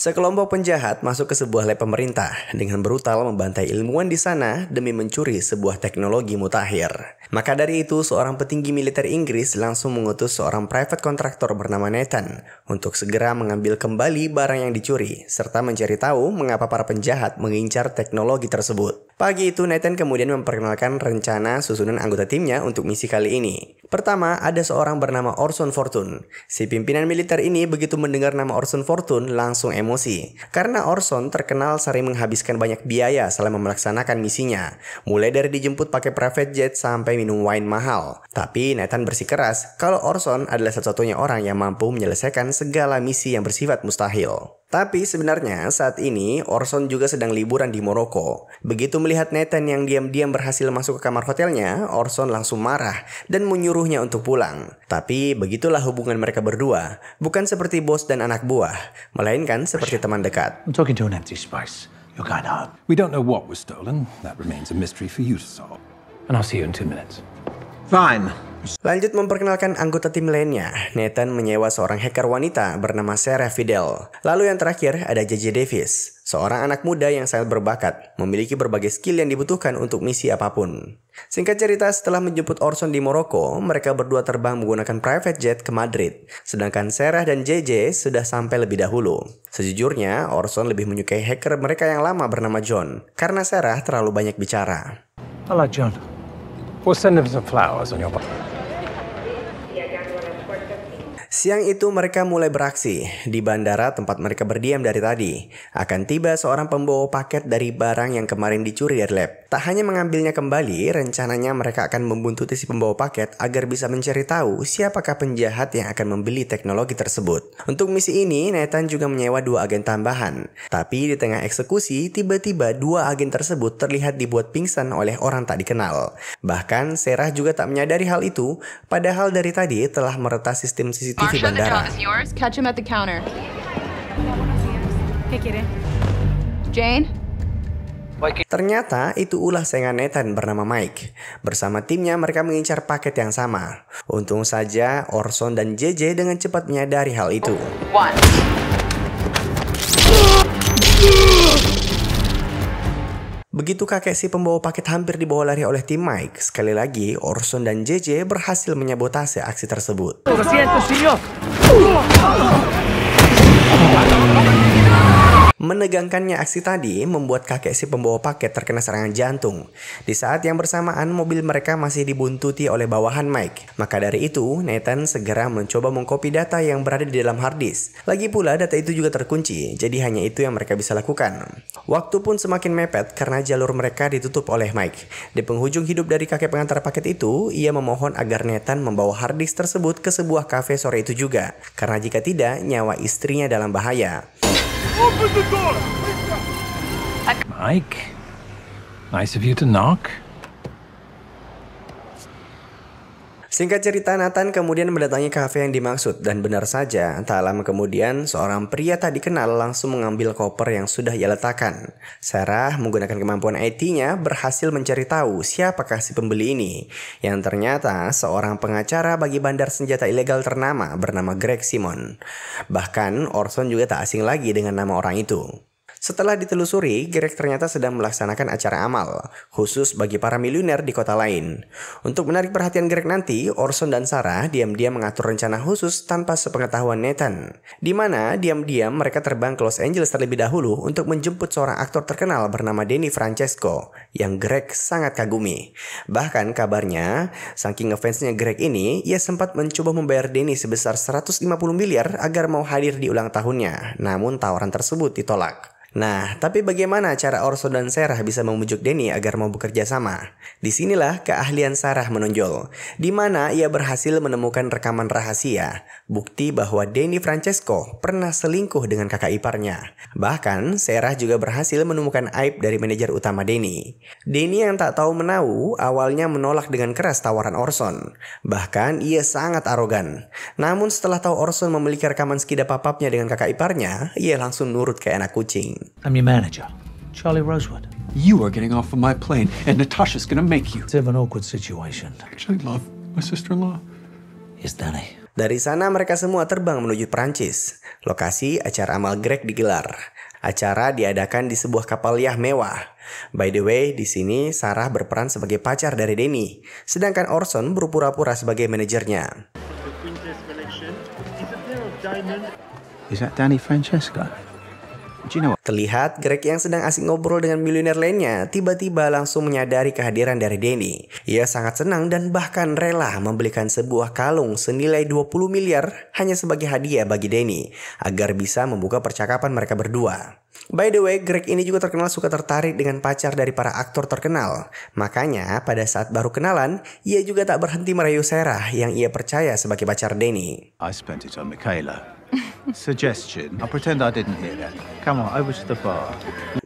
Sekelompok penjahat masuk ke sebuah lab pemerintah dengan brutal membantai ilmuwan di sana demi mencuri sebuah teknologi mutakhir. Maka dari itu, seorang petinggi militer Inggris langsung mengutus seorang private kontraktor bernama Nathan untuk segera mengambil kembali barang yang dicuri serta mencari tahu mengapa para penjahat mengincar teknologi tersebut. Pagi itu, Nathan kemudian memperkenalkan rencana susunan anggota timnya untuk misi kali ini. Pertama, ada seorang bernama Orson Fortune. Si pimpinan militer ini begitu mendengar nama Orson Fortune langsung emosi emosi. Karena Orson terkenal sering menghabiskan banyak biaya selama melaksanakan misinya, mulai dari dijemput pakai private jet sampai minum wine mahal. Tapi Nathan bersikeras kalau Orson adalah satu-satunya orang yang mampu menyelesaikan segala misi yang bersifat mustahil. Tapi sebenarnya saat ini Orson juga sedang liburan di Maroko. Begitu melihat Nathan yang diam-diam berhasil masuk ke kamar hotelnya, Orson langsung marah dan menyuruhnya untuk pulang. Tapi begitulah hubungan mereka berdua, bukan seperti bos dan anak buah, melainkan seperti teman dekat. I'm talking to an empty space. You're going We don't know what was stolen. That remains a mystery for you to solve. And I'll see you in two minutes. Fine. Lanjut memperkenalkan anggota tim lainnya, Nathan menyewa seorang hacker wanita bernama Sarah Fidel. Lalu yang terakhir ada JJ Davis, seorang anak muda yang sangat berbakat, memiliki berbagai skill yang dibutuhkan untuk misi apapun. Singkat cerita, setelah menjemput Orson di Moroko, mereka berdua terbang menggunakan private jet ke Madrid, sedangkan Sarah dan JJ sudah sampai lebih dahulu. Sejujurnya, Orson lebih menyukai hacker mereka yang lama bernama John, karena Sarah terlalu banyak bicara. Halo John. We'll send him some flowers on your Siang itu mereka mulai beraksi di bandara tempat mereka berdiam dari tadi. Akan tiba seorang pembawa paket dari barang yang kemarin dicuri dari lab. Tak hanya mengambilnya kembali, rencananya mereka akan membuntuti si pembawa paket agar bisa mencari tahu siapakah penjahat yang akan membeli teknologi tersebut. Untuk misi ini, Nathan juga menyewa dua agen tambahan. Tapi di tengah eksekusi, tiba-tiba dua agen tersebut terlihat dibuat pingsan oleh orang tak dikenal. Bahkan Sarah juga tak menyadari hal itu, padahal dari tadi telah meretas sistem CCTV bandara. Catch him at the counter. Jane? Ternyata itu ulah sengan Nathan bernama Mike. Bersama timnya mereka mengincar paket yang sama. Untung saja Orson dan JJ dengan cepat menyadari hal itu. One. Begitu kakek si pembawa paket hampir dibawa lari oleh tim Mike, sekali lagi Orson dan JJ berhasil menyabotase aksi tersebut. Menegangkannya aksi tadi membuat kakek si pembawa paket terkena serangan jantung. Di saat yang bersamaan mobil mereka masih dibuntuti oleh bawahan Mike. Maka dari itu, Nathan segera mencoba mengkopi data yang berada di dalam harddisk. Lagi pula data itu juga terkunci, jadi hanya itu yang mereka bisa lakukan. Waktu pun semakin mepet karena jalur mereka ditutup oleh Mike. Di penghujung hidup dari kakek pengantar paket itu, ia memohon agar Nathan membawa harddisk tersebut ke sebuah kafe sore itu juga. Karena jika tidak, nyawa istrinya dalam bahaya. Open the door! Mike? Nice of you to knock. Singkat cerita, Nathan kemudian mendatangi kafe yang dimaksud dan benar saja, tak lama kemudian seorang pria tak dikenal langsung mengambil koper yang sudah ia letakkan. Sarah menggunakan kemampuan IT-nya berhasil mencari tahu siapakah si pembeli ini, yang ternyata seorang pengacara bagi bandar senjata ilegal ternama bernama Greg Simon. Bahkan Orson juga tak asing lagi dengan nama orang itu. Setelah ditelusuri, Greg ternyata sedang melaksanakan acara amal, khusus bagi para miliuner di kota lain. Untuk menarik perhatian Greg nanti, Orson dan Sarah diam-diam mengatur rencana khusus tanpa sepengetahuan Nathan. Di mana diam-diam mereka terbang ke Los Angeles terlebih dahulu untuk menjemput seorang aktor terkenal bernama Danny Francesco, yang Greg sangat kagumi. Bahkan kabarnya, saking ngefansnya Greg ini, ia sempat mencoba membayar Danny sebesar 150 miliar agar mau hadir di ulang tahunnya, namun tawaran tersebut ditolak. Nah, tapi bagaimana cara Orso dan Sarah bisa memujuk Denny agar mau bekerja sama? Disinilah keahlian Sarah menonjol, di mana ia berhasil menemukan rekaman rahasia, bukti bahwa Denny Francesco pernah selingkuh dengan kakak iparnya. Bahkan, Sarah juga berhasil menemukan aib dari manajer utama Denny. Denny yang tak tahu menau awalnya menolak dengan keras tawaran Orson. Bahkan, ia sangat arogan. Namun setelah tahu Orson memiliki rekaman skida papapnya dengan kakak iparnya, ia langsung nurut kayak anak kucing plane. I'm your manager, Charlie Rosewood. You are getting off of my plane, and Natasha's gonna make you. It's of an awkward situation. I actually love my sister-in-law. Yes, Danny. Dari sana mereka semua terbang menuju Perancis. Lokasi acara amal Greg digelar. Acara diadakan di sebuah kapal yah mewah. By the way, di sini Sarah berperan sebagai pacar dari Denny, sedangkan Orson berpura-pura sebagai manajernya. Is that Danny Francesco? Terlihat Greg yang sedang asik ngobrol dengan miliuner lainnya tiba-tiba langsung menyadari kehadiran dari Denny. Ia sangat senang dan bahkan rela membelikan sebuah kalung senilai 20 miliar hanya sebagai hadiah bagi Denny agar bisa membuka percakapan mereka berdua. By the way, Greg ini juga terkenal suka tertarik dengan pacar dari para aktor terkenal. Makanya, pada saat baru kenalan, ia juga tak berhenti merayu Sarah yang ia percaya sebagai pacar Denny. I spent it on Michaela. Suggestion. I'll pretend I didn't hear that. Come on, over to the bar.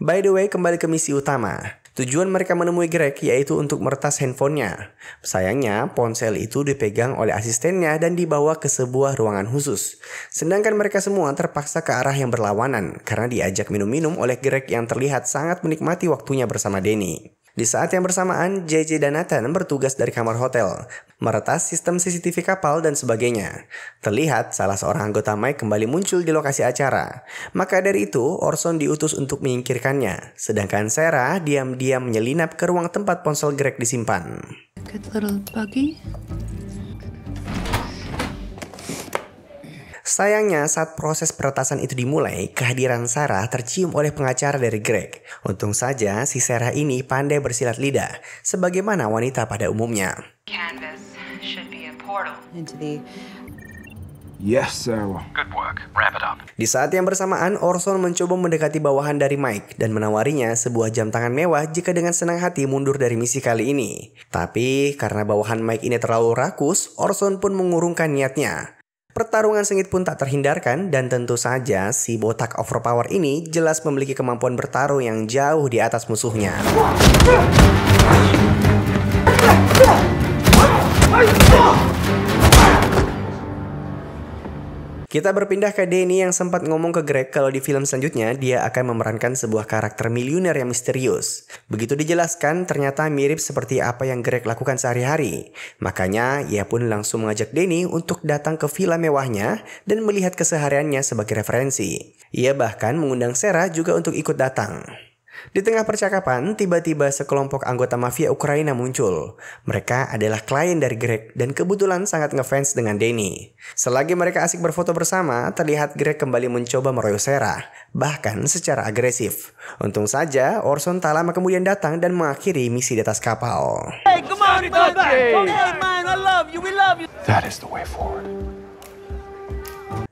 By the way, kembali ke misi utama. Tujuan mereka menemui Greg yaitu untuk meretas handphonenya. Sayangnya, ponsel itu dipegang oleh asistennya dan dibawa ke sebuah ruangan khusus. Sedangkan mereka semua terpaksa ke arah yang berlawanan karena diajak minum-minum oleh Greg yang terlihat sangat menikmati waktunya bersama Denny. Di saat yang bersamaan, JJ dan Nathan bertugas dari kamar hotel, meretas sistem CCTV kapal dan sebagainya. Terlihat salah seorang anggota Mike kembali muncul di lokasi acara. Maka dari itu, Orson diutus untuk menyingkirkannya. Sedangkan Sarah diam-diam menyelinap ke ruang tempat ponsel Greg disimpan. Good little buggy. Sayangnya saat proses peretasan itu dimulai, kehadiran Sarah tercium oleh pengacara dari Greg. Untung saja si Sarah ini pandai bersilat lidah, sebagaimana wanita pada umumnya. Yes, sir. Good work. Wrap it up. Di saat yang bersamaan, Orson mencoba mendekati bawahan dari Mike dan menawarinya sebuah jam tangan mewah jika dengan senang hati mundur dari misi kali ini. Tapi karena bawahan Mike ini terlalu rakus, Orson pun mengurungkan niatnya. Pertarungan sengit pun tak terhindarkan dan tentu saja si botak overpower ini jelas memiliki kemampuan bertarung yang jauh di atas musuhnya. Kita berpindah ke Denny yang sempat ngomong ke Greg kalau di film selanjutnya dia akan memerankan sebuah karakter miliuner yang misterius. Begitu dijelaskan, ternyata mirip seperti apa yang Greg lakukan sehari-hari. Makanya, ia pun langsung mengajak Denny untuk datang ke villa mewahnya dan melihat kesehariannya sebagai referensi. Ia bahkan mengundang Sarah juga untuk ikut datang. Di tengah percakapan, tiba-tiba sekelompok anggota mafia Ukraina muncul. Mereka adalah klien dari Greg dan kebetulan sangat ngefans dengan Denny. Selagi mereka asik berfoto bersama, terlihat Greg kembali mencoba meroyok Sarah, bahkan secara agresif. Untung saja, Orson tak lama kemudian datang dan mengakhiri misi di atas kapal. Hey, come on, come Hey, man, I love you, we love you. That is the way forward.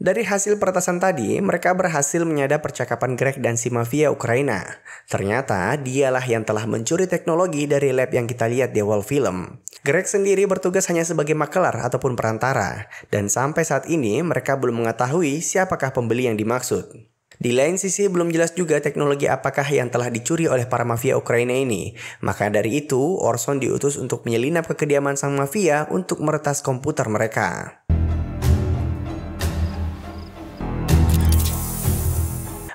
Dari hasil peretasan tadi, mereka berhasil menyadap percakapan Greg dan si mafia Ukraina. Ternyata, dialah yang telah mencuri teknologi dari lab yang kita lihat di awal film. Greg sendiri bertugas hanya sebagai makelar ataupun perantara, dan sampai saat ini mereka belum mengetahui siapakah pembeli yang dimaksud. Di lain sisi belum jelas juga teknologi apakah yang telah dicuri oleh para mafia Ukraina ini. Maka dari itu, Orson diutus untuk menyelinap ke kediaman sang mafia untuk meretas komputer mereka.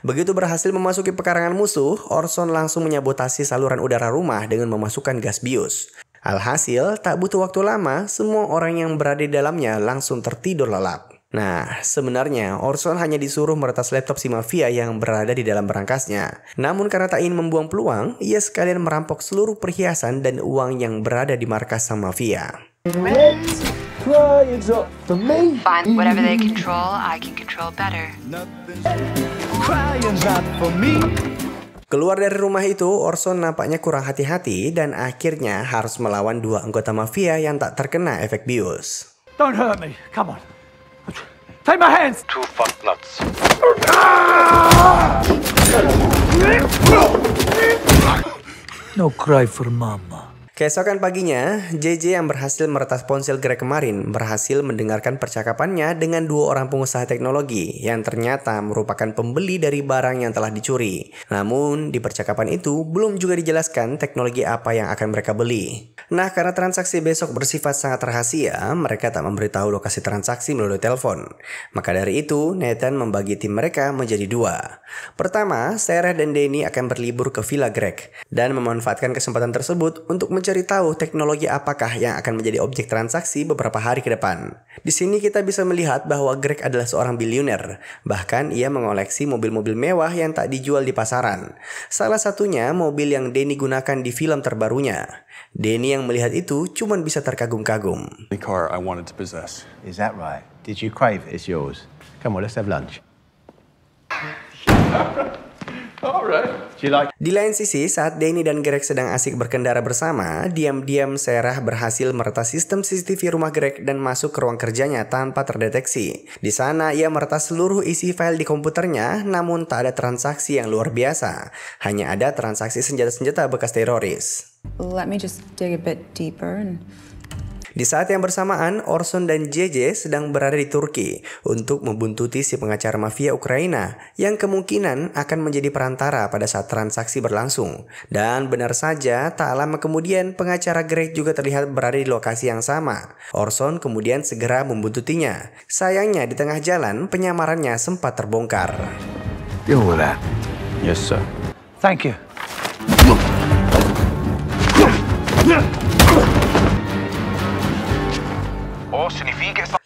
Begitu berhasil memasuki pekarangan musuh, Orson langsung menyabotasi saluran udara rumah dengan memasukkan gas bius. Alhasil, tak butuh waktu lama, semua orang yang berada di dalamnya langsung tertidur lelap. Nah, sebenarnya Orson hanya disuruh meretas laptop si mafia yang berada di dalam berangkasnya. Namun karena tak ingin membuang peluang, ia sekalian merampok seluruh perhiasan dan uang yang berada di markas sang mafia. Fine, whatever they control, I can control better. Keluar dari rumah itu, Orson nampaknya kurang hati-hati dan akhirnya harus melawan dua anggota mafia yang tak terkena efek bius. Don't hurt me. Come on. Take my hands. Two fuck nuts. No cry for mama. Keesokan paginya, JJ yang berhasil meretas ponsel Greg kemarin berhasil mendengarkan percakapannya dengan dua orang pengusaha teknologi yang ternyata merupakan pembeli dari barang yang telah dicuri. Namun, di percakapan itu belum juga dijelaskan teknologi apa yang akan mereka beli. Nah, karena transaksi besok bersifat sangat rahasia, mereka tak memberitahu lokasi transaksi melalui telepon. Maka dari itu, Nathan membagi tim mereka menjadi dua. Pertama, Sarah dan Denny akan berlibur ke Villa Greg dan memanfaatkan kesempatan tersebut untuk mencari mencari tahu teknologi apakah yang akan menjadi objek transaksi beberapa hari ke depan. Di sini kita bisa melihat bahwa Greg adalah seorang bilioner, bahkan ia mengoleksi mobil-mobil mewah yang tak dijual di pasaran. Salah satunya mobil yang Denny gunakan di film terbarunya. Denny yang melihat itu cuma bisa terkagum-kagum. The car I wanted to possess. Is that right? Did you crave It's yours. Come on, let's have lunch. Alright. Di lain sisi, saat Denny dan Greg sedang asik berkendara bersama, diam-diam Sarah berhasil meretas sistem CCTV rumah Greg dan masuk ke ruang kerjanya tanpa terdeteksi. Di sana, ia meretas seluruh isi file di komputernya, namun tak ada transaksi yang luar biasa. Hanya ada transaksi senjata-senjata bekas teroris. Let me just dig a bit deeper and di saat yang bersamaan, Orson dan JJ sedang berada di Turki untuk membuntuti si pengacara mafia Ukraina yang kemungkinan akan menjadi perantara pada saat transaksi berlangsung. Dan benar saja, tak lama kemudian pengacara Greg juga terlihat berada di lokasi yang sama. Orson kemudian segera membuntutinya. Sayangnya di tengah jalan, penyamarannya sempat terbongkar. Yes, sir. Thank you.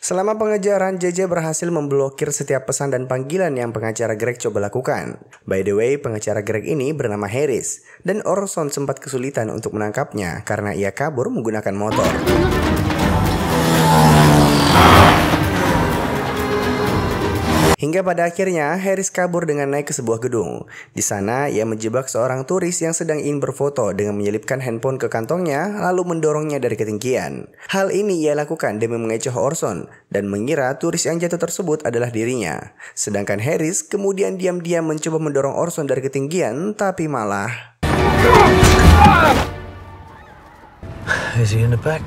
Selama pengejaran, JJ berhasil memblokir setiap pesan dan panggilan yang pengacara Greg coba lakukan. By the way, pengacara Greg ini bernama Harris, dan Orson sempat kesulitan untuk menangkapnya karena ia kabur menggunakan motor. Hingga pada akhirnya, Harris kabur dengan naik ke sebuah gedung. Di sana, ia menjebak seorang turis yang sedang ingin berfoto dengan menyelipkan handphone ke kantongnya, lalu mendorongnya dari ketinggian. Hal ini ia lakukan demi mengecoh Orson dan mengira turis yang jatuh tersebut adalah dirinya. Sedangkan Harris kemudian diam-diam mencoba mendorong Orson dari ketinggian, tapi malah... Is he in the back?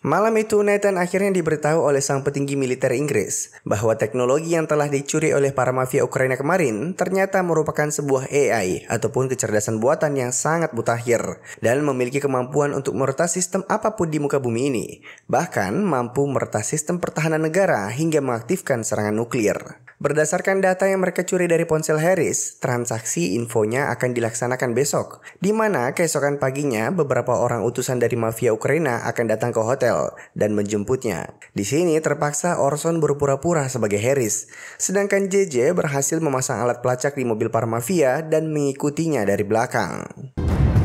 Malam itu Nathan akhirnya diberitahu oleh sang petinggi militer Inggris bahwa teknologi yang telah dicuri oleh para mafia Ukraina kemarin ternyata merupakan sebuah AI ataupun kecerdasan buatan yang sangat butahir dan memiliki kemampuan untuk meretas sistem apapun di muka bumi ini, bahkan mampu meretas sistem pertahanan negara hingga mengaktifkan serangan nuklir. Berdasarkan data yang mereka curi dari ponsel Harris, transaksi infonya akan dilaksanakan besok, di mana keesokan paginya beberapa orang utusan dari mafia Ukraina akan datang ke hotel dan menjemputnya. Di sini terpaksa Orson berpura-pura sebagai Harris, sedangkan JJ berhasil memasang alat pelacak di mobil para mafia dan mengikutinya dari belakang.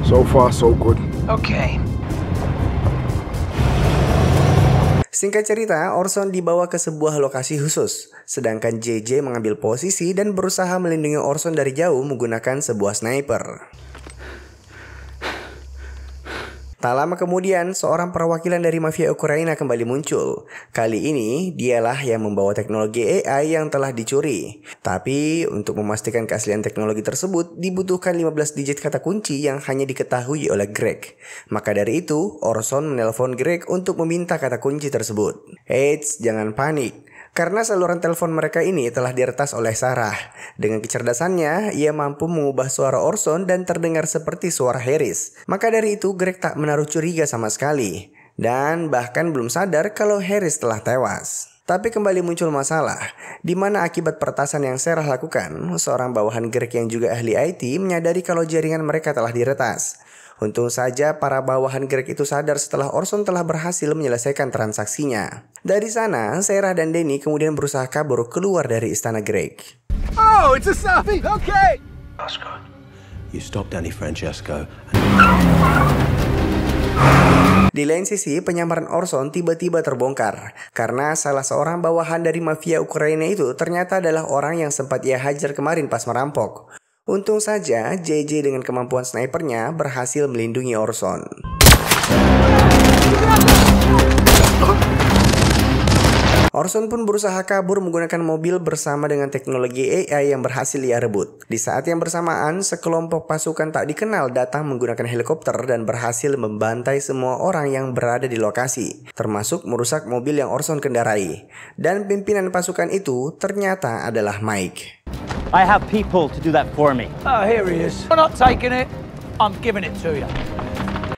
So far so good. Okay, Singkat cerita, Orson dibawa ke sebuah lokasi khusus, sedangkan JJ mengambil posisi dan berusaha melindungi Orson dari jauh menggunakan sebuah sniper. Tak lama kemudian, seorang perwakilan dari mafia Ukraina kembali muncul. Kali ini, dialah yang membawa teknologi AI yang telah dicuri. Tapi, untuk memastikan keaslian teknologi tersebut, dibutuhkan 15 digit kata kunci yang hanya diketahui oleh Greg. Maka dari itu, Orson menelpon Greg untuk meminta kata kunci tersebut. Eits, jangan panik. Karena saluran telepon mereka ini telah diretas oleh Sarah. Dengan kecerdasannya, ia mampu mengubah suara Orson dan terdengar seperti suara Harris. Maka dari itu, Greg tak menaruh curiga sama sekali. Dan bahkan belum sadar kalau Harris telah tewas. Tapi kembali muncul masalah, di mana akibat pertasan yang Sarah lakukan, seorang bawahan Greg yang juga ahli IT menyadari kalau jaringan mereka telah diretas. Untung saja para bawahan Greg itu sadar setelah Orson telah berhasil menyelesaikan transaksinya. Dari sana, Sarah dan Denny kemudian berusaha kabur keluar dari istana Greg. Oh, it's a selfie. Okay. Oscar, you stop Danny Francesco. Di lain sisi, penyamaran Orson tiba-tiba terbongkar karena salah seorang bawahan dari mafia Ukraina itu ternyata adalah orang yang sempat ia hajar kemarin pas merampok. Untung saja JJ dengan kemampuan snipernya berhasil melindungi Orson. Orson pun berusaha kabur menggunakan mobil bersama dengan teknologi AI yang berhasil ia rebut. Di saat yang bersamaan, sekelompok pasukan tak dikenal datang menggunakan helikopter dan berhasil membantai semua orang yang berada di lokasi, termasuk merusak mobil yang Orson kendarai. Dan pimpinan pasukan itu ternyata adalah Mike. I have people to do that for me. Oh, here he is. I'm not taking it. I'm giving it to you.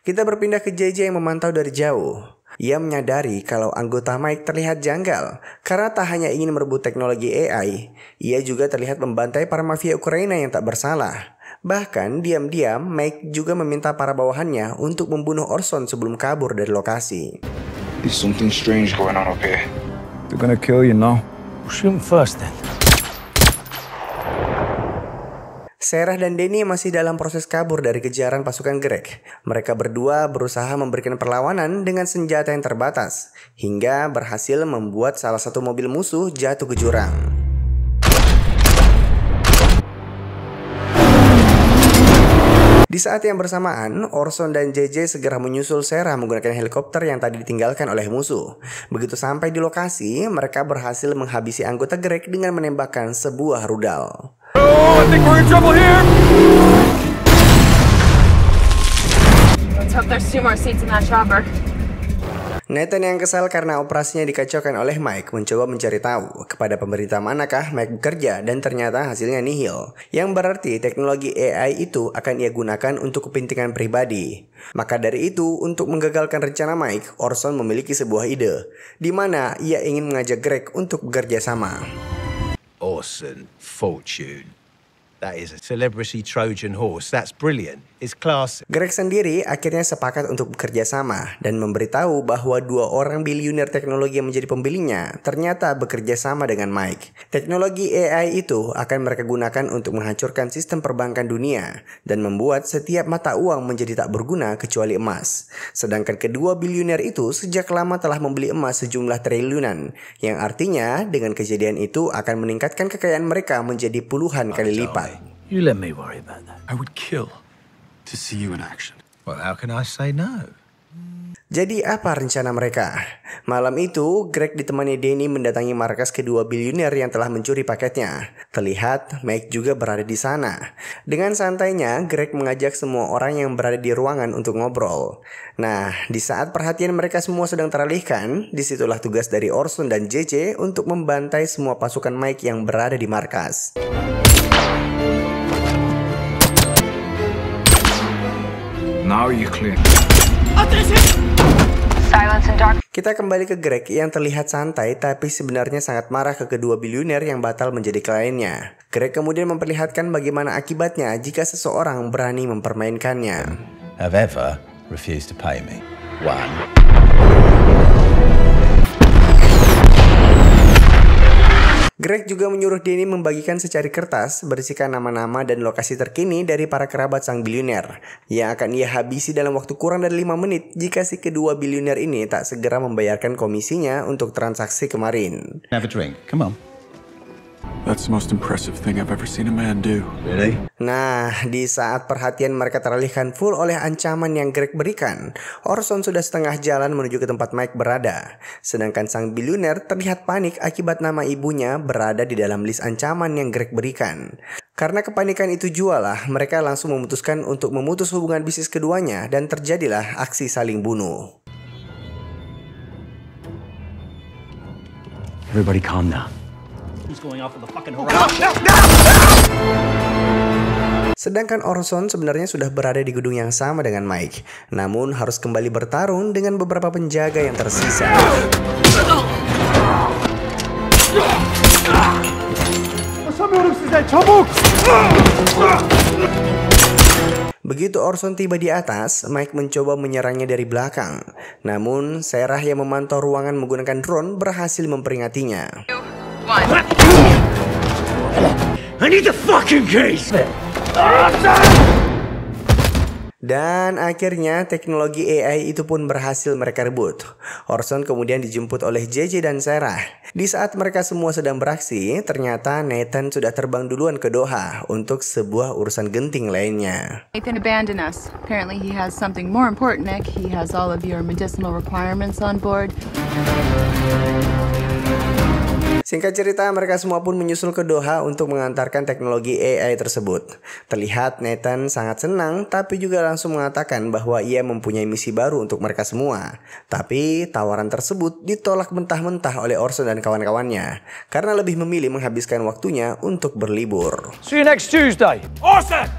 Kita berpindah ke JJ yang memantau dari jauh. Ia menyadari kalau anggota Mike terlihat janggal karena tak hanya ingin merebut teknologi AI, ia juga terlihat membantai para mafia Ukraina yang tak bersalah. Bahkan diam-diam Mike juga meminta para bawahannya untuk membunuh Orson sebelum kabur dari lokasi. There's something strange going on up here. They're gonna kill you now. shoot him first then. Sarah dan Denny masih dalam proses kabur dari kejaran pasukan Greg. Mereka berdua berusaha memberikan perlawanan dengan senjata yang terbatas, hingga berhasil membuat salah satu mobil musuh jatuh ke jurang. Di saat yang bersamaan, Orson dan JJ segera menyusul Sarah menggunakan helikopter yang tadi ditinggalkan oleh musuh. Begitu sampai di lokasi, mereka berhasil menghabisi anggota Greg dengan menembakkan sebuah rudal. Oh, Nathan yang kesal karena operasinya dikacaukan oleh Mike mencoba mencari tahu kepada pemerintah manakah Mike bekerja dan ternyata hasilnya nihil. Yang berarti teknologi AI itu akan ia gunakan untuk kepentingan pribadi. Maka dari itu, untuk menggagalkan rencana Mike, Orson memiliki sebuah ide, di mana ia ingin mengajak Greg untuk bekerja sama. Orson, fortune. That is a celebrity Trojan horse. That's brilliant. is close. Greg sendiri akhirnya sepakat untuk bekerja sama dan memberitahu bahwa dua orang bilioner teknologi yang menjadi pembelinya ternyata bekerja sama dengan Mike. Teknologi AI itu akan mereka gunakan untuk menghancurkan sistem perbankan dunia dan membuat setiap mata uang menjadi tak berguna kecuali emas. Sedangkan kedua bilioner itu sejak lama telah membeli emas sejumlah triliunan, yang artinya dengan kejadian itu akan meningkatkan kekayaan mereka menjadi puluhan kali lipat. Eh. You let me worry about that. I would kill to see you in action. Well, how can I say no? Jadi apa rencana mereka? Malam itu, Greg ditemani Danny mendatangi markas kedua bilioner yang telah mencuri paketnya. Terlihat, Mike juga berada di sana. Dengan santainya, Greg mengajak semua orang yang berada di ruangan untuk ngobrol. Nah, di saat perhatian mereka semua sedang teralihkan, disitulah tugas dari Orson dan JJ untuk membantai semua pasukan Mike yang berada di markas. Now you clear. Kita kembali ke Greg yang terlihat santai tapi sebenarnya sangat marah ke kedua bilioner yang batal menjadi kliennya. Greg kemudian memperlihatkan bagaimana akibatnya jika seseorang berani mempermainkannya. Have ever refused to pay me. One. Greg juga menyuruh Denny membagikan secari kertas berisikan nama-nama dan lokasi terkini dari para kerabat sang bilioner yang akan ia habisi dalam waktu kurang dari lima menit jika si kedua bilioner ini tak segera membayarkan komisinya untuk transaksi kemarin. Have a drink. Come on. That's the most impressive thing I've ever seen a man do. Really? Nah, di saat perhatian mereka teralihkan full oleh ancaman yang Greg berikan, Orson sudah setengah jalan menuju ke tempat Mike berada. Sedangkan sang bilioner terlihat panik akibat nama ibunya berada di dalam list ancaman yang Greg berikan. Karena kepanikan itu jualah, mereka langsung memutuskan untuk memutus hubungan bisnis keduanya dan terjadilah aksi saling bunuh. Everybody calm down who's going off of the fucking horizon. Sedangkan Orson sebenarnya sudah berada di gedung yang sama dengan Mike, namun harus kembali bertarung dengan beberapa penjaga yang tersisa. Begitu Orson tiba di atas, Mike mencoba menyerangnya dari belakang. Namun, Sarah yang memantau ruangan menggunakan drone berhasil memperingatinya one. I need the fucking case. Dan akhirnya teknologi AI itu pun berhasil mereka rebut. Orson kemudian dijemput oleh JJ dan Sarah. Di saat mereka semua sedang beraksi, ternyata Nathan sudah terbang duluan ke Doha untuk sebuah urusan genting lainnya. Nathan abandon us. Apparently he has something more important, Nick. He has all of your medicinal requirements on board. Singkat cerita, mereka semua pun menyusul ke Doha untuk mengantarkan teknologi AI tersebut. Terlihat Nathan sangat senang, tapi juga langsung mengatakan bahwa ia mempunyai misi baru untuk mereka semua. Tapi tawaran tersebut ditolak mentah-mentah oleh Orson dan kawan-kawannya, karena lebih memilih menghabiskan waktunya untuk berlibur. See you next Tuesday. Orson!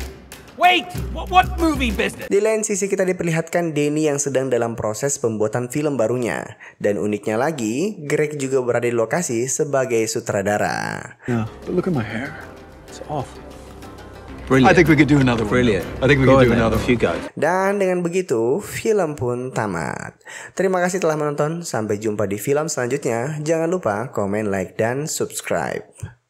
Wait, what, what movie business? Di lain sisi kita diperlihatkan Denny yang sedang dalam proses pembuatan film barunya. Dan uniknya lagi, Greg juga berada di lokasi sebagai sutradara. Now, look at my hair. It's off. Dan dengan begitu, film pun tamat. Terima kasih telah menonton. Sampai jumpa di film selanjutnya. Jangan lupa komen, like, dan subscribe.